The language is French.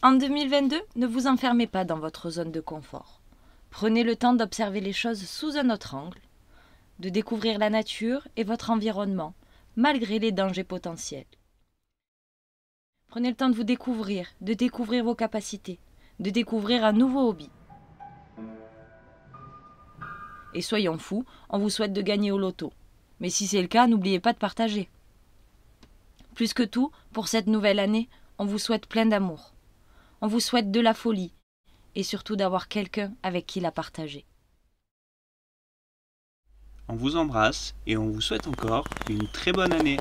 En 2022, ne vous enfermez pas dans votre zone de confort. Prenez le temps d'observer les choses sous un autre angle, de découvrir la nature et votre environnement, malgré les dangers potentiels. Prenez le temps de vous découvrir, de découvrir vos capacités, de découvrir un nouveau hobby. Et soyons fous, on vous souhaite de gagner au loto. Mais si c'est le cas, n'oubliez pas de partager. Plus que tout, pour cette nouvelle année, on vous souhaite plein d'amour on vous souhaite de la folie et surtout d'avoir quelqu'un avec qui la partager. On vous embrasse et on vous souhaite encore une très bonne année.